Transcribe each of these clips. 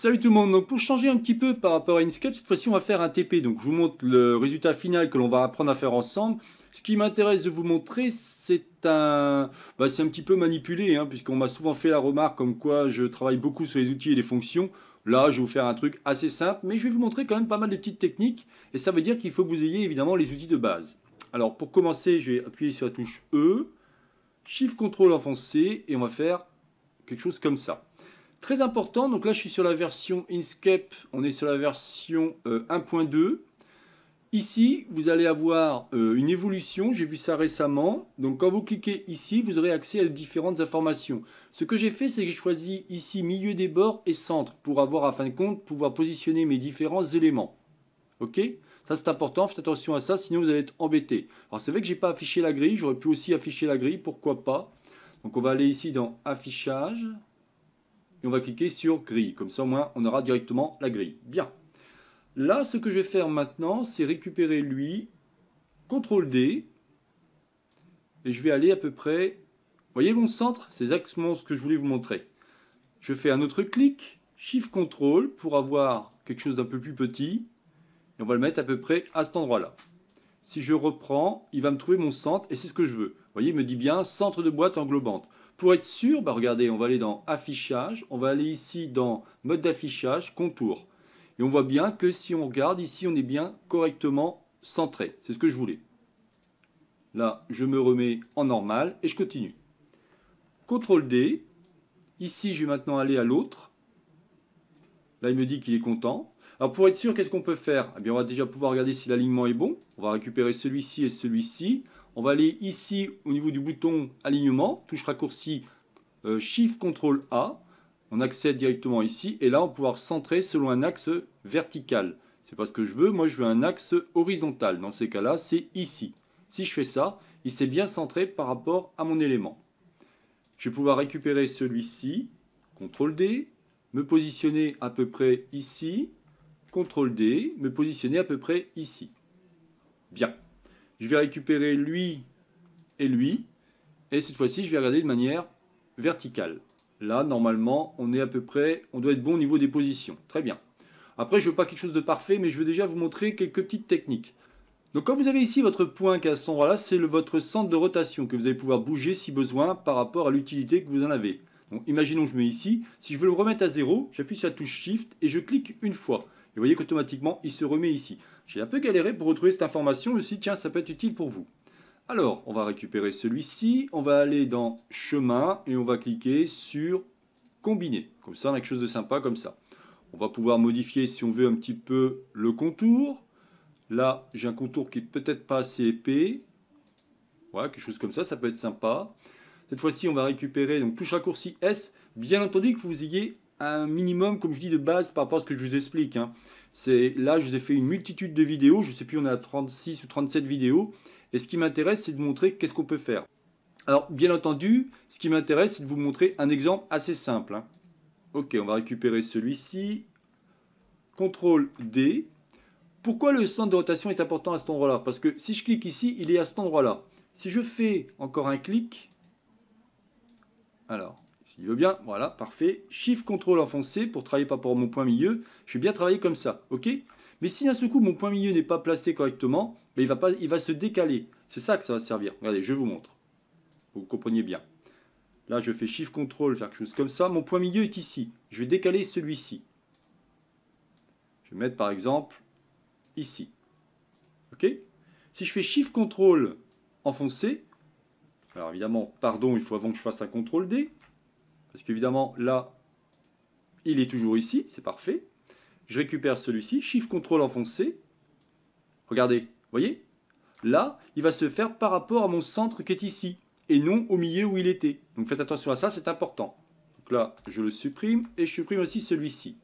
Salut tout le monde, donc pour changer un petit peu par rapport à Inkscape, cette fois-ci on va faire un TP, donc je vous montre le résultat final que l'on va apprendre à faire ensemble. Ce qui m'intéresse de vous montrer, c'est un, bah, c'est un petit peu manipulé, hein, puisqu'on m'a souvent fait la remarque comme quoi je travaille beaucoup sur les outils et les fonctions. Là, je vais vous faire un truc assez simple, mais je vais vous montrer quand même pas mal de petites techniques, et ça veut dire qu'il faut que vous ayez évidemment les outils de base. Alors pour commencer, je vais appuyer sur la touche E, Shift CTRL enfoncé, et on va faire quelque chose comme ça. Très important, donc là je suis sur la version Inkscape, on est sur la version 1.2. Euh, ici, vous allez avoir euh, une évolution, j'ai vu ça récemment. Donc quand vous cliquez ici, vous aurez accès à différentes informations. Ce que j'ai fait, c'est que j'ai choisi ici milieu des bords et centre pour avoir, à fin de compte, pouvoir positionner mes différents éléments. Ok Ça c'est important, faites attention à ça, sinon vous allez être embêté. Alors c'est vrai que je n'ai pas affiché la grille, j'aurais pu aussi afficher la grille, pourquoi pas. Donc on va aller ici dans affichage et on va cliquer sur grille. Comme ça, au moins, on aura directement la grille. Bien. Là, ce que je vais faire maintenant, c'est récupérer lui, CTRL D, et je vais aller à peu près... Vous voyez mon centre C'est exactement ce que je voulais vous montrer. Je fais un autre clic, Shift CTRL, pour avoir quelque chose d'un peu plus petit, et on va le mettre à peu près à cet endroit-là. Si je reprends, il va me trouver mon centre, et c'est ce que je veux. Vous voyez, il me dit bien centre de boîte englobante. Pour être sûr, bah, regardez, on va aller dans affichage, on va aller ici dans mode d'affichage, contour. Et on voit bien que si on regarde, ici on est bien correctement centré. C'est ce que je voulais. Là, je me remets en normal et je continue. CTRL D. Ici, je vais maintenant aller à l'autre. Là, il me dit qu'il est content. Alors, pour être sûr, qu'est-ce qu'on peut faire Eh bien, on va déjà pouvoir regarder si l'alignement est bon. On va récupérer celui-ci et celui-ci. On va aller ici au niveau du bouton alignement, touche raccourci euh, Shift Ctrl A. On accède directement ici et là on va pouvoir centrer selon un axe vertical. C'est pas ce que je veux, moi je veux un axe horizontal. Dans ces cas-là, c'est ici. Si je fais ça, il s'est bien centré par rapport à mon élément. Je vais pouvoir récupérer celui-ci, CTRL D, me positionner à peu près ici, CTRL D, me positionner à peu près ici. Bien je vais récupérer lui et lui. Et cette fois-ci, je vais regarder de manière verticale. Là, normalement, on est à peu près, on doit être bon au niveau des positions. Très bien. Après, je ne veux pas quelque chose de parfait, mais je veux déjà vous montrer quelques petites techniques. Donc quand vous avez ici votre point qui est à cet endroit-là, c'est votre centre de rotation que vous allez pouvoir bouger si besoin par rapport à l'utilité que vous en avez. Donc imaginons que je mets ici, si je veux le remettre à zéro, j'appuie sur la touche Shift et je clique une fois. Et vous voyez qu'automatiquement, il se remet ici. J'ai un peu galéré pour retrouver cette information aussi, tiens, ça peut être utile pour vous. Alors, on va récupérer celui-ci, on va aller dans chemin et on va cliquer sur combiner. Comme ça, on a quelque chose de sympa comme ça. On va pouvoir modifier si on veut un petit peu le contour. Là, j'ai un contour qui n'est peut-être pas assez épais. Voilà, quelque chose comme ça, ça peut être sympa. Cette fois-ci, on va récupérer donc touche raccourci S. Bien entendu que vous ayez un minimum, comme je dis, de base par rapport à ce que je vous explique. Hein là, je vous ai fait une multitude de vidéos, je ne sais plus, on a 36 ou 37 vidéos. Et ce qui m'intéresse, c'est de montrer qu'est-ce qu'on peut faire. Alors, bien entendu, ce qui m'intéresse, c'est de vous montrer un exemple assez simple. Hein. Ok, on va récupérer celui-ci. CTRL D. Pourquoi le centre de rotation est important à cet endroit-là Parce que si je clique ici, il est à cet endroit-là. Si je fais encore un clic, alors, il veut bien, voilà, parfait. Shift contrôle enfoncé pour travailler par rapport à mon point milieu. Je vais bien travailler comme ça, ok Mais si d'un seul coup mon point milieu n'est pas placé correctement, ben, il, va pas, il va se décaler. C'est ça que ça va servir. Regardez, je vous montre. Vous compreniez bien. Là, je fais Shift contrôle, faire quelque chose comme ça. Mon point milieu est ici. Je vais décaler celui-ci. Je vais mettre par exemple ici. Ok Si je fais Shift contrôle enfoncé, alors évidemment, pardon, il faut avant que je fasse un contrôle D. Parce qu'évidemment, là, il est toujours ici, c'est parfait. Je récupère celui-ci, Shift contrôle enfoncé. Regardez, Vous voyez Là, il va se faire par rapport à mon centre qui est ici, et non au milieu où il était. Donc faites attention à ça, c'est important. Donc là, je le supprime, et je supprime aussi celui-ci.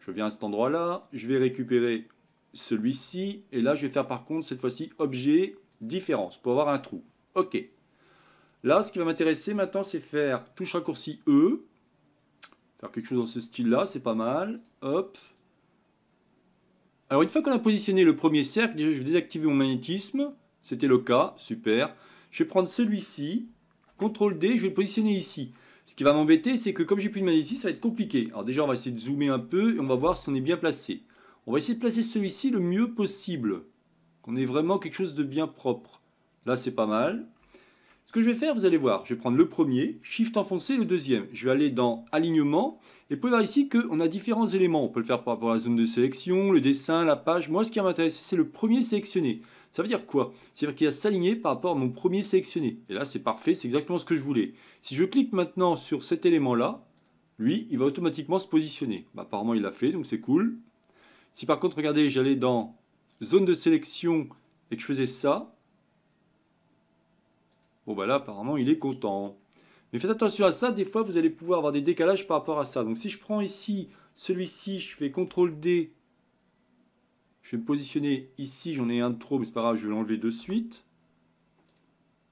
Je viens à cet endroit-là, je vais récupérer celui-ci, et là, je vais faire par contre, cette fois-ci, objet, différence, pour avoir un trou. OK. Là, ce qui va m'intéresser maintenant, c'est faire touche raccourci E. Faire quelque chose dans ce style-là, c'est pas mal. Hop. Alors, une fois qu'on a positionné le premier cercle, je vais désactiver mon magnétisme. C'était le cas, super. Je vais prendre celui-ci, CTRL D, je vais le positionner ici. Ce qui va m'embêter, c'est que comme j'ai plus de magnétisme, ça va être compliqué. Alors déjà, on va essayer de zoomer un peu et on va voir si on est bien placé. On va essayer de placer celui-ci le mieux possible. Qu'on ait vraiment quelque chose de bien propre. Là, c'est pas mal. Ce que je vais faire, vous allez voir, je vais prendre le premier, Shift enfoncé, le deuxième. Je vais aller dans Alignement, et vous pouvez voir ici qu'on a différents éléments. On peut le faire par rapport à la zone de sélection, le dessin, la page. Moi, ce qui m'intéresse, c'est le premier sélectionné. Ça veut dire quoi C'est-à-dire qu'il va s'aligner par rapport à mon premier sélectionné. Et là, c'est parfait, c'est exactement ce que je voulais. Si je clique maintenant sur cet élément-là, lui, il va automatiquement se positionner. Bah, apparemment, il l'a fait, donc c'est cool. Si par contre, regardez, j'allais dans zone de sélection et que je faisais ça, Bon, bah là, apparemment, il est content. Mais faites attention à ça, des fois, vous allez pouvoir avoir des décalages par rapport à ça. Donc si je prends ici, celui-ci, je fais CTRL D, je vais me positionner ici, j'en ai un de trop, mais c'est pas grave, je vais l'enlever de suite.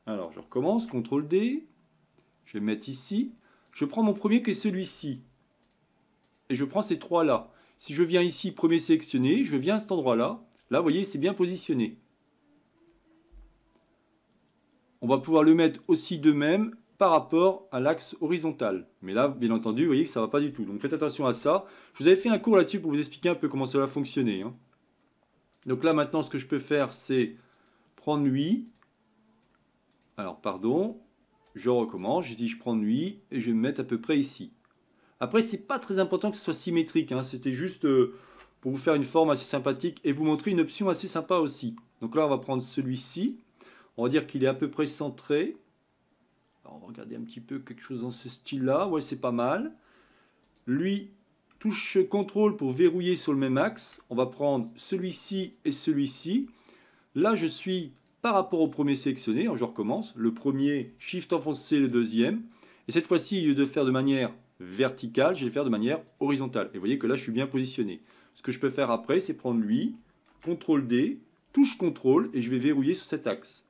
Alors, je recommence, CTRL D, je vais me mettre ici. Je prends mon premier qui est celui-ci. Et je prends ces trois-là. Si je viens ici, premier sélectionné, je viens à cet endroit-là. Là, vous voyez, c'est bien positionné on va pouvoir le mettre aussi de même par rapport à l'axe horizontal. Mais là, bien entendu, vous voyez que ça va pas du tout. Donc faites attention à ça. Je vous avais fait un cours là-dessus pour vous expliquer un peu comment cela fonctionnait. Hein. Donc là, maintenant, ce que je peux faire, c'est prendre lui. Alors, pardon, je recommence. Je dis, je prends lui et je vais me mettre à peu près ici. Après, c'est pas très important que ce soit symétrique. Hein. C'était juste euh, pour vous faire une forme assez sympathique et vous montrer une option assez sympa aussi. Donc là, on va prendre celui-ci. On va dire qu'il est à peu près centré. on va regarder un petit peu quelque chose dans ce style-là. Ouais, c'est pas mal. Lui, touche contrôle pour verrouiller sur le même axe. On va prendre celui-ci et celui-ci. Là, je suis par rapport au premier sélectionné. Hein, je recommence. Le premier, Shift enfoncé, le deuxième. Et cette fois-ci, au lieu de faire de manière verticale, je vais faire de manière horizontale. Et vous voyez que là, je suis bien positionné. Ce que je peux faire après, c'est prendre lui, CTRL D, touche CTRL, et je vais verrouiller sur cet axe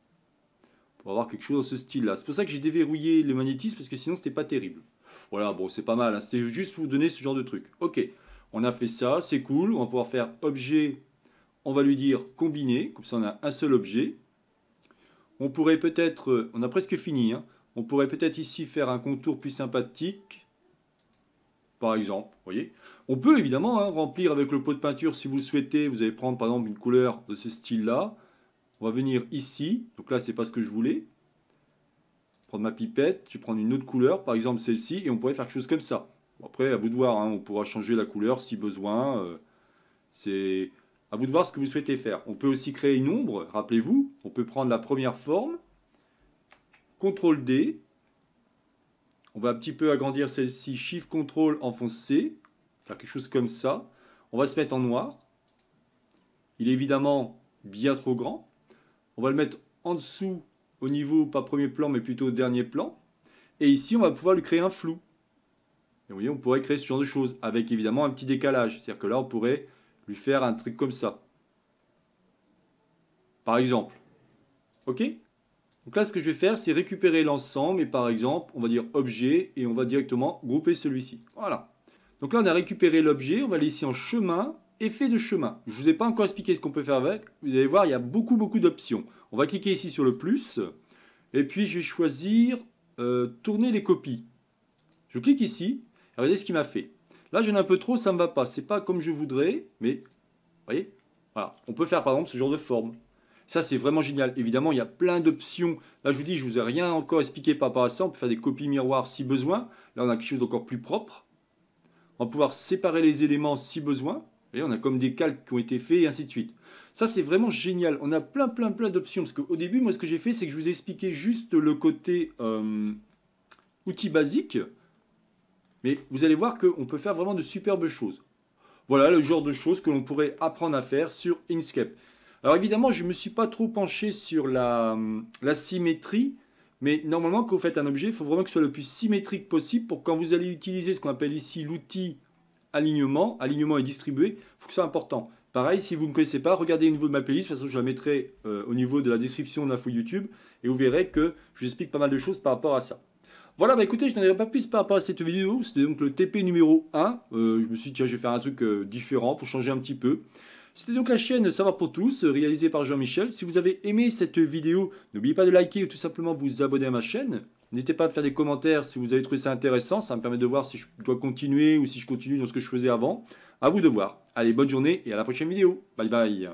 va avoir quelque chose dans ce style-là. C'est pour ça que j'ai déverrouillé le magnétisme, parce que sinon, ce c'était pas terrible. Voilà, bon, c'est pas mal. Hein. C'est juste pour vous donner ce genre de truc. Ok, on a fait ça, c'est cool. On va pouvoir faire objet, on va lui dire combiner. Comme ça, on a un seul objet. On pourrait peut-être, euh, on a presque fini, hein. on pourrait peut-être ici faire un contour plus sympathique. Par exemple, voyez. On peut évidemment hein, remplir avec le pot de peinture si vous le souhaitez. Vous allez prendre par exemple une couleur de ce style-là. On va venir ici. Donc là, c'est pas ce que je voulais. Prendre ma pipette, je vais prendre une autre couleur, par exemple celle-ci, et on pourrait faire quelque chose comme ça. après, à vous de voir, hein. on pourra changer la couleur si besoin. Euh, c'est à vous de voir ce que vous souhaitez faire. On peut aussi créer une ombre, rappelez-vous. On peut prendre la première forme, CTRL D. On va un petit peu agrandir celle-ci, Shift CTRL, enfoncé, Faire quelque chose comme ça. On va se mettre en noir. Il est évidemment bien trop grand. On va le mettre en dessous au niveau, pas premier plan, mais plutôt dernier plan. Et ici, on va pouvoir lui créer un flou. Et vous voyez, on pourrait créer ce genre de choses, avec évidemment un petit décalage. C'est-à-dire que là, on pourrait lui faire un truc comme ça. Par exemple. OK Donc là, ce que je vais faire, c'est récupérer l'ensemble, et par exemple, on va dire objet, et on va directement grouper celui-ci. Voilà. Donc là, on a récupéré l'objet, on va aller ici en chemin, effet de chemin. Je ne vous ai pas encore expliqué ce qu'on peut faire avec. Vous allez voir, il y a beaucoup, beaucoup d'options. On va cliquer ici sur le plus. Et puis, je vais choisir euh, tourner les copies. Je clique ici. regardez ce qu'il m'a fait. Là, j'en ai un peu trop, ça ne me va pas. C'est pas comme je voudrais, mais vous voyez, voilà. On peut faire par exemple ce genre de forme. Ça, c'est vraiment génial. Évidemment, il y a plein d'options. Là, je vous dis, je vous ai rien encore expliqué par rapport à ça. On peut faire des copies miroirs si besoin. Là, on a quelque chose d'encore plus propre. On va pouvoir séparer les éléments si besoin voyez, on a comme des calques qui ont été faits et ainsi de suite. Ça, c'est vraiment génial. On a plein, plein, plein d'options. Parce qu'au début, moi, ce que j'ai fait, c'est que je vous ai expliqué juste le côté euh, outil basique. Mais vous allez voir qu'on peut faire vraiment de superbes choses. Voilà le genre de choses que l'on pourrait apprendre à faire sur Inkscape. Alors évidemment, je ne me suis pas trop penché sur la, euh, la symétrie. Mais normalement, quand vous faites un objet, il faut vraiment que ce soit le plus symétrique possible pour quand vous allez utiliser ce qu'on appelle ici l'outil alignement, alignement et distribué, il faut que ce soit important. Pareil, si vous ne me connaissez pas, regardez au niveau de ma playlist, de toute façon je la mettrai euh, au niveau de la description de l'info YouTube, et vous verrez que je vous explique pas mal de choses par rapport à ça. Voilà, bah, écoutez, je n'en dirai pas plus par rapport à cette vidéo, c'était donc le TP numéro 1, euh, je me suis dit tiens je vais faire un truc euh, différent pour changer un petit peu. C'était donc la chaîne Savoir pour tous, réalisée par Jean-Michel. Si vous avez aimé cette vidéo, n'oubliez pas de liker ou tout simplement vous abonner à ma chaîne. N'hésitez pas à faire des commentaires si vous avez trouvé ça intéressant. Ça me permet de voir si je dois continuer ou si je continue dans ce que je faisais avant. À vous de voir. Allez, bonne journée et à la prochaine vidéo. Bye bye.